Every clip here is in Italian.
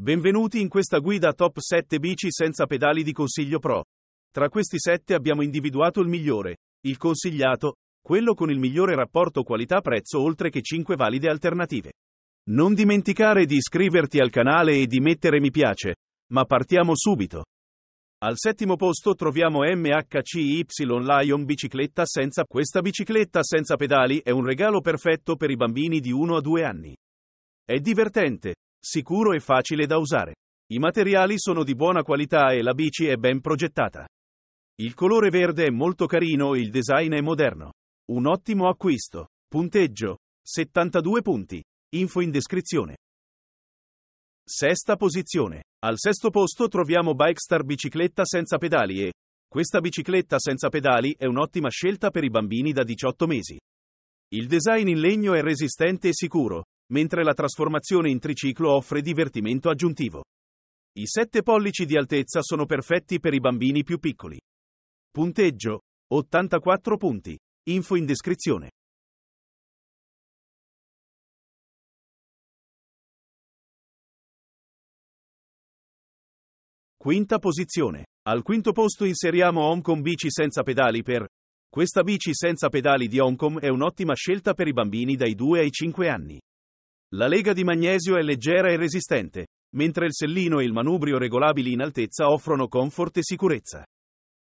Benvenuti in questa guida top 7 bici senza pedali di consiglio pro. Tra questi 7 abbiamo individuato il migliore, il consigliato, quello con il migliore rapporto qualità-prezzo oltre che 5 valide alternative. Non dimenticare di iscriverti al canale e di mettere mi piace, ma partiamo subito. Al settimo posto troviamo MHCY Lion bicicletta senza questa bicicletta senza pedali è un regalo perfetto per i bambini di 1 a 2 anni. È divertente, sicuro e facile da usare. I materiali sono di buona qualità e la bici è ben progettata. Il colore verde è molto carino e il design è moderno. Un ottimo acquisto. Punteggio 72 punti. Info in descrizione. Sesta posizione. Al sesto posto troviamo Bikestar bicicletta senza pedali e questa bicicletta senza pedali è un'ottima scelta per i bambini da 18 mesi. Il design in legno è resistente e sicuro, mentre la trasformazione in triciclo offre divertimento aggiuntivo. I 7 pollici di altezza sono perfetti per i bambini più piccoli. Punteggio 84 punti. Info in descrizione. Quinta posizione. Al quinto posto inseriamo Homecom bici senza pedali per questa bici senza pedali di Homecom è un'ottima scelta per i bambini dai 2 ai 5 anni. La lega di magnesio è leggera e resistente, mentre il sellino e il manubrio regolabili in altezza offrono comfort e sicurezza.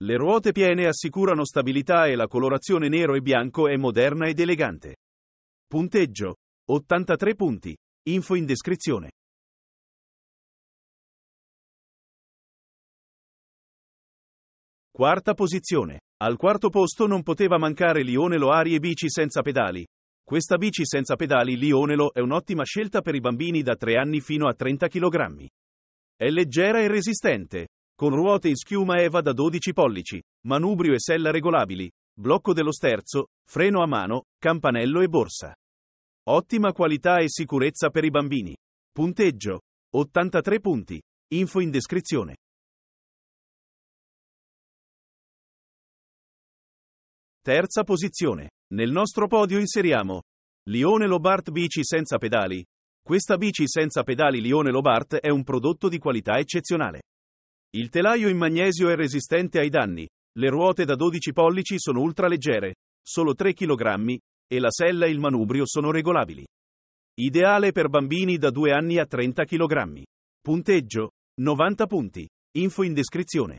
Le ruote piene assicurano stabilità e la colorazione nero e bianco è moderna ed elegante. Punteggio 83 punti. Info in descrizione. Quarta posizione. Al quarto posto non poteva mancare Lione Loari e bici senza pedali, questa bici senza pedali Lionelo è un'ottima scelta per i bambini da 3 anni fino a 30 kg. È leggera e resistente, con ruote in schiuma EVA da 12 pollici, manubrio e sella regolabili, blocco dello sterzo, freno a mano, campanello e borsa. Ottima qualità e sicurezza per i bambini. Punteggio 83 punti. Info in descrizione. Terza posizione. Nel nostro podio inseriamo Lione Lobart bici senza pedali. Questa bici senza pedali Lione Lobart è un prodotto di qualità eccezionale. Il telaio in magnesio è resistente ai danni, le ruote da 12 pollici sono ultraleggere, solo 3 kg, e la sella e il manubrio sono regolabili. Ideale per bambini da 2 anni a 30 kg. Punteggio 90 punti. Info in descrizione.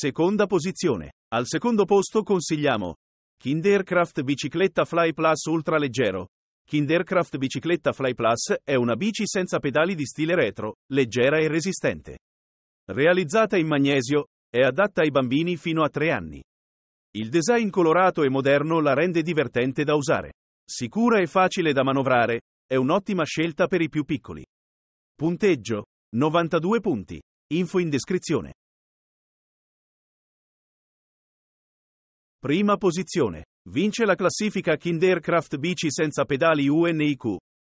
Seconda posizione. Al secondo posto consigliamo Kindercraft Bicicletta Fly Plus Ultra Kindercraft Bicicletta Fly Plus è una bici senza pedali di stile retro, leggera e resistente. Realizzata in magnesio, è adatta ai bambini fino a 3 anni. Il design colorato e moderno la rende divertente da usare. Sicura e facile da manovrare, è un'ottima scelta per i più piccoli. Punteggio 92 punti. Info in descrizione. Prima posizione. Vince la classifica Kindercraft bici senza pedali UNIQ.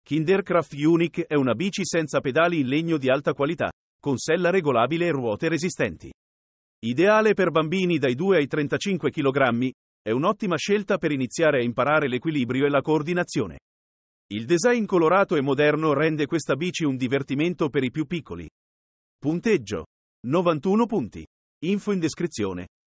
Kindercraft Unique è una bici senza pedali in legno di alta qualità, con sella regolabile e ruote resistenti. Ideale per bambini dai 2 ai 35 kg, è un'ottima scelta per iniziare a imparare l'equilibrio e la coordinazione. Il design colorato e moderno rende questa bici un divertimento per i più piccoli. Punteggio 91 punti. Info in descrizione.